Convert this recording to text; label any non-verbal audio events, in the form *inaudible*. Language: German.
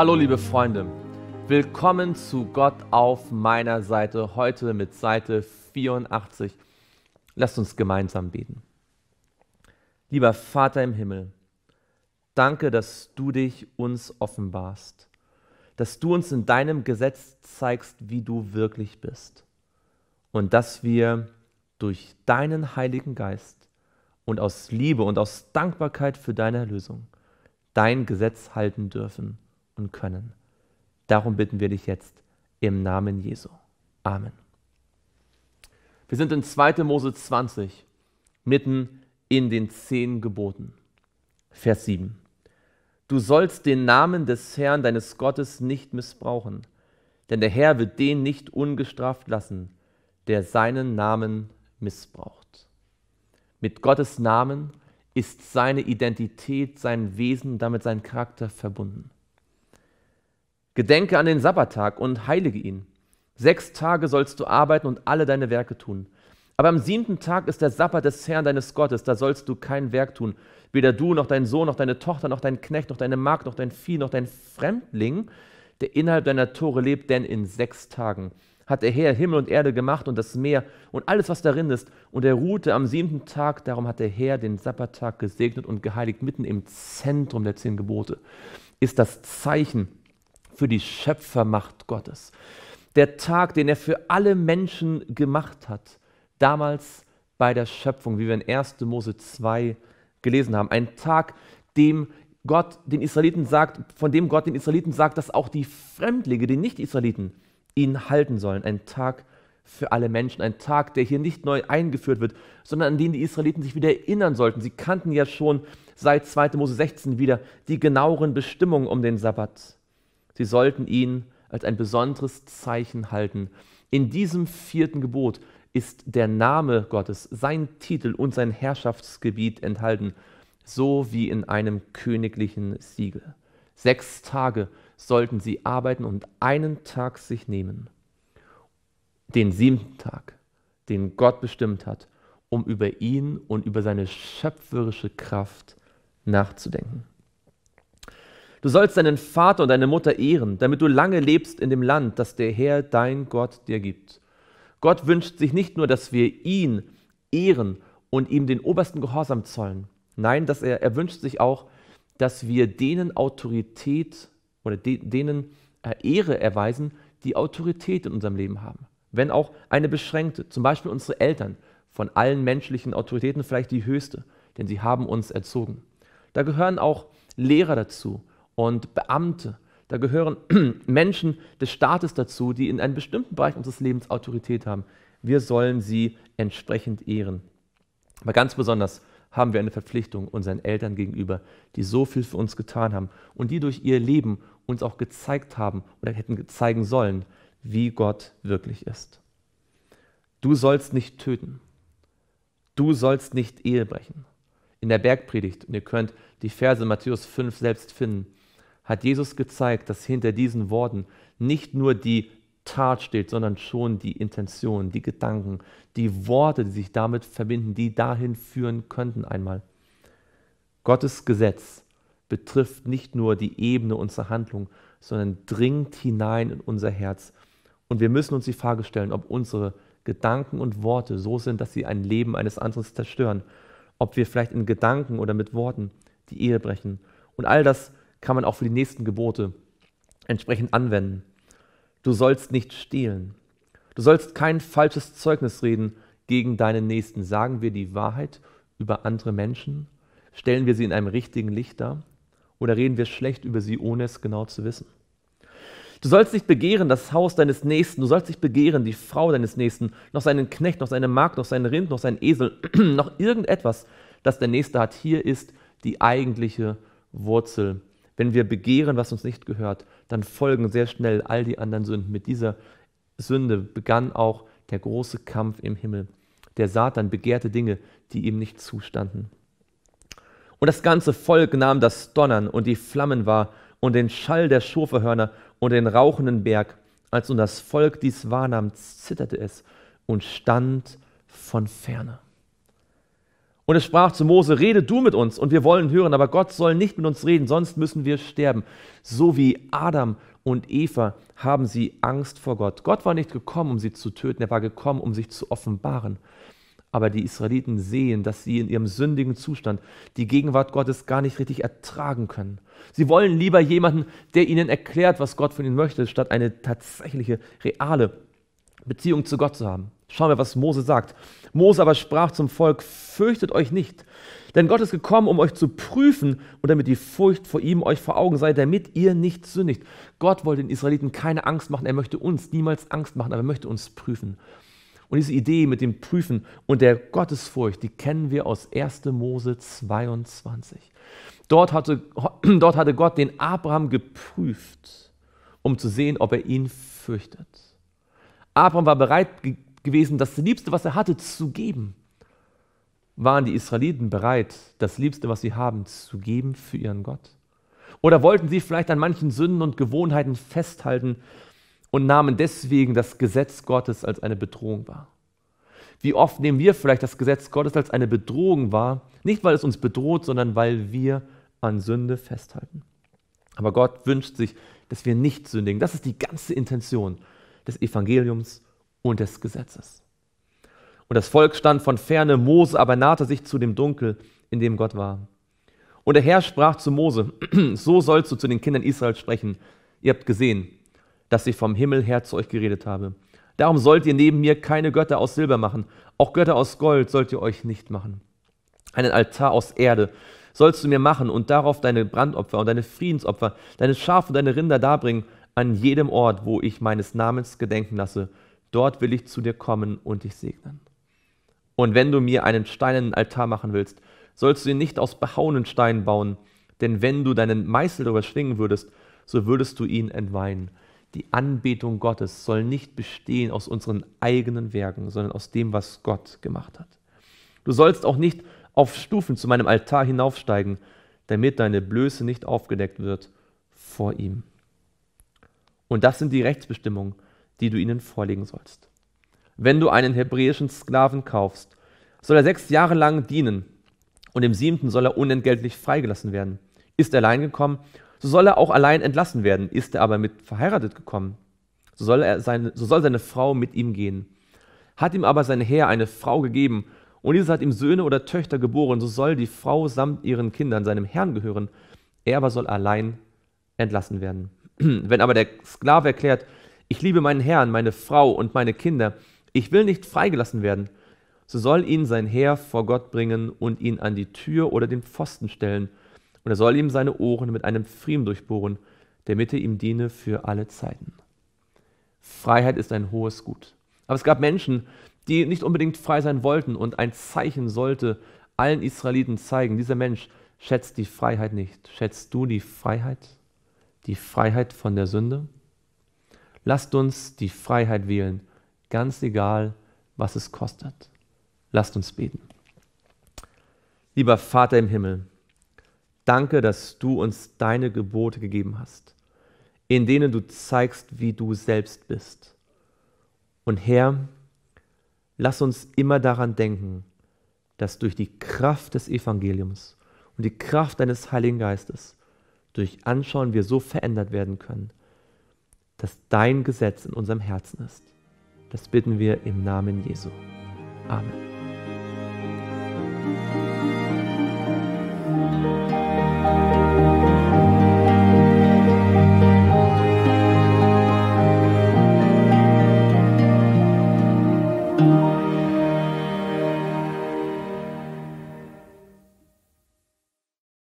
Hallo liebe Freunde, willkommen zu Gott auf meiner Seite, heute mit Seite 84. Lasst uns gemeinsam beten. Lieber Vater im Himmel, danke, dass du dich uns offenbarst, dass du uns in deinem Gesetz zeigst, wie du wirklich bist und dass wir durch deinen Heiligen Geist und aus Liebe und aus Dankbarkeit für deine Erlösung dein Gesetz halten dürfen und können. Darum bitten wir dich jetzt im Namen Jesu. Amen. Wir sind in 2. Mose 20, mitten in den zehn Geboten. Vers 7. Du sollst den Namen des Herrn deines Gottes nicht missbrauchen, denn der Herr wird den nicht ungestraft lassen, der seinen Namen missbraucht. Mit Gottes Namen ist seine Identität, sein Wesen, damit sein Charakter verbunden. Gedenke an den Sabbattag und heilige ihn. Sechs Tage sollst du arbeiten und alle deine Werke tun. Aber am siebten Tag ist der Sabbat des Herrn deines Gottes, da sollst du kein Werk tun. Weder du, noch dein Sohn, noch deine Tochter, noch dein Knecht, noch deine Magd, noch dein Vieh, noch dein Fremdling, der innerhalb deiner Tore lebt, denn in sechs Tagen hat der Herr Himmel und Erde gemacht und das Meer und alles, was darin ist. Und er ruhte am siebten Tag, darum hat der Herr den Sabbattag gesegnet und geheiligt. Mitten im Zentrum der zehn Gebote ist das Zeichen, für die Schöpfermacht Gottes. Der Tag, den er für alle Menschen gemacht hat, damals bei der Schöpfung, wie wir in 1. Mose 2 gelesen haben. Ein Tag, dem Gott den Israeliten sagt, von dem Gott den Israeliten sagt, dass auch die Fremdlinge, die Nicht-Israeliten, ihn halten sollen. Ein Tag für alle Menschen, ein Tag, der hier nicht neu eingeführt wird, sondern an den die Israeliten sich wieder erinnern sollten. Sie kannten ja schon seit 2. Mose 16 wieder die genaueren Bestimmungen um den Sabbat. Sie sollten ihn als ein besonderes Zeichen halten. In diesem vierten Gebot ist der Name Gottes, sein Titel und sein Herrschaftsgebiet enthalten, so wie in einem königlichen Siegel. Sechs Tage sollten sie arbeiten und einen Tag sich nehmen, den siebten Tag, den Gott bestimmt hat, um über ihn und über seine schöpferische Kraft nachzudenken. Du sollst deinen Vater und deine Mutter ehren, damit du lange lebst in dem Land, das der Herr dein Gott dir gibt. Gott wünscht sich nicht nur, dass wir ihn ehren und ihm den obersten Gehorsam zollen. Nein, dass er, er wünscht sich auch, dass wir denen Autorität oder de, denen äh, Ehre erweisen, die Autorität in unserem Leben haben. Wenn auch eine beschränkte, zum Beispiel unsere Eltern, von allen menschlichen Autoritäten vielleicht die höchste, denn sie haben uns erzogen. Da gehören auch Lehrer dazu, und Beamte. Da gehören *clears throat* Menschen des Staates dazu, die in einem bestimmten Bereich unseres Lebens Autorität haben. Wir sollen sie entsprechend ehren. Aber ganz besonders haben wir eine Verpflichtung unseren Eltern gegenüber, die so viel für uns getan haben und die durch ihr Leben uns auch gezeigt haben oder hätten zeigen sollen, wie Gott wirklich ist. Du sollst nicht töten. Du sollst nicht Ehe brechen. In der Bergpredigt, und ihr könnt die Verse Matthäus 5 selbst finden, hat Jesus gezeigt, dass hinter diesen Worten nicht nur die Tat steht, sondern schon die Intention, die Gedanken, die Worte, die sich damit verbinden, die dahin führen könnten einmal. Gottes Gesetz betrifft nicht nur die Ebene unserer Handlung, sondern dringt hinein in unser Herz. Und wir müssen uns die Frage stellen, ob unsere Gedanken und Worte so sind, dass sie ein Leben eines anderen zerstören, ob wir vielleicht in Gedanken oder mit Worten die Ehe brechen. Und all das kann man auch für die nächsten Gebote entsprechend anwenden. Du sollst nicht stehlen. Du sollst kein falsches Zeugnis reden gegen deinen Nächsten. Sagen wir die Wahrheit über andere Menschen? Stellen wir sie in einem richtigen Licht dar? Oder reden wir schlecht über sie, ohne es genau zu wissen? Du sollst nicht begehren das Haus deines Nächsten, du sollst nicht begehren die Frau deines Nächsten, noch seinen Knecht, noch seine Magd, noch seinen Rind, noch seinen Esel, *clears throat* noch irgendetwas, das der Nächste hat. Hier ist die eigentliche Wurzel wenn wir begehren, was uns nicht gehört, dann folgen sehr schnell all die anderen Sünden. Mit dieser Sünde begann auch der große Kampf im Himmel. Der Satan begehrte Dinge, die ihm nicht zustanden. Und das ganze Volk nahm das Donnern und die Flammen wahr und den Schall der Schurferhörner und den rauchenden Berg. Als nun das Volk dies wahrnahm, zitterte es und stand von ferne. Und es sprach zu Mose, rede du mit uns und wir wollen hören, aber Gott soll nicht mit uns reden, sonst müssen wir sterben. So wie Adam und Eva haben sie Angst vor Gott. Gott war nicht gekommen, um sie zu töten, er war gekommen, um sich zu offenbaren. Aber die Israeliten sehen, dass sie in ihrem sündigen Zustand die Gegenwart Gottes gar nicht richtig ertragen können. Sie wollen lieber jemanden, der ihnen erklärt, was Gott von ihnen möchte, statt eine tatsächliche, reale Beziehung zu Gott zu haben. Schauen wir, was Mose sagt. Mose aber sprach zum Volk, fürchtet euch nicht, denn Gott ist gekommen, um euch zu prüfen und damit die Furcht vor ihm euch vor Augen sei, damit ihr nicht sündigt. Gott wollte den Israeliten keine Angst machen, er möchte uns niemals Angst machen, aber er möchte uns prüfen. Und diese Idee mit dem Prüfen und der Gottesfurcht, die kennen wir aus 1. Mose 22. Dort hatte, dort hatte Gott den Abraham geprüft, um zu sehen, ob er ihn fürchtet. Abraham war bereit gewesen, das Liebste, was er hatte, zu geben. Waren die Israeliten bereit, das Liebste, was sie haben, zu geben für ihren Gott? Oder wollten sie vielleicht an manchen Sünden und Gewohnheiten festhalten und nahmen deswegen das Gesetz Gottes als eine Bedrohung wahr? Wie oft nehmen wir vielleicht das Gesetz Gottes als eine Bedrohung wahr, nicht weil es uns bedroht, sondern weil wir an Sünde festhalten. Aber Gott wünscht sich, dass wir nicht sündigen. Das ist die ganze Intention des Evangeliums und des Gesetzes. Und das Volk stand von ferne, Mose aber nahte sich zu dem Dunkel, in dem Gott war. Und der Herr sprach zu Mose, *clears throat* so sollst du zu den Kindern Israels sprechen. Ihr habt gesehen, dass ich vom Himmel her zu euch geredet habe. Darum sollt ihr neben mir keine Götter aus Silber machen, auch Götter aus Gold sollt ihr euch nicht machen. Einen Altar aus Erde sollst du mir machen und darauf deine Brandopfer und deine Friedensopfer, deine Schafe und deine Rinder darbringen an jedem Ort, wo ich meines Namens gedenken lasse, dort will ich zu dir kommen und dich segnen. Und wenn du mir einen steinernen Altar machen willst, sollst du ihn nicht aus behauenen Steinen bauen, denn wenn du deinen Meißel darüber schwingen würdest, so würdest du ihn entweihen. Die Anbetung Gottes soll nicht bestehen aus unseren eigenen Werken, sondern aus dem, was Gott gemacht hat. Du sollst auch nicht auf Stufen zu meinem Altar hinaufsteigen, damit deine Blöße nicht aufgedeckt wird vor ihm. Und das sind die Rechtsbestimmungen, die du ihnen vorlegen sollst. Wenn du einen hebräischen Sklaven kaufst, soll er sechs Jahre lang dienen und im siebten soll er unentgeltlich freigelassen werden. Ist er allein gekommen, so soll er auch allein entlassen werden. Ist er aber mit verheiratet gekommen, so soll, er seine, so soll seine Frau mit ihm gehen. Hat ihm aber sein Herr eine Frau gegeben und diese hat ihm Söhne oder Töchter geboren, so soll die Frau samt ihren Kindern seinem Herrn gehören. Er aber soll allein entlassen werden. *clears throat* Wenn aber der Sklave erklärt, ich liebe meinen Herrn, meine Frau und meine Kinder, ich will nicht freigelassen werden, so soll ihn sein Herr vor Gott bringen und ihn an die Tür oder den Pfosten stellen, und er soll ihm seine Ohren mit einem Friem durchbohren, damit er ihm diene für alle Zeiten. Freiheit ist ein hohes Gut. Aber es gab Menschen, die nicht unbedingt frei sein wollten und ein Zeichen sollte allen Israeliten zeigen, dieser Mensch schätzt die Freiheit nicht. Schätzt du die Freiheit? die Freiheit von der Sünde. Lasst uns die Freiheit wählen, ganz egal, was es kostet. Lasst uns beten. Lieber Vater im Himmel, danke, dass du uns deine Gebote gegeben hast, in denen du zeigst, wie du selbst bist. Und Herr, lass uns immer daran denken, dass durch die Kraft des Evangeliums und die Kraft deines Heiligen Geistes durch Anschauen wir so verändert werden können, dass dein Gesetz in unserem Herzen ist. Das bitten wir im Namen Jesu. Amen.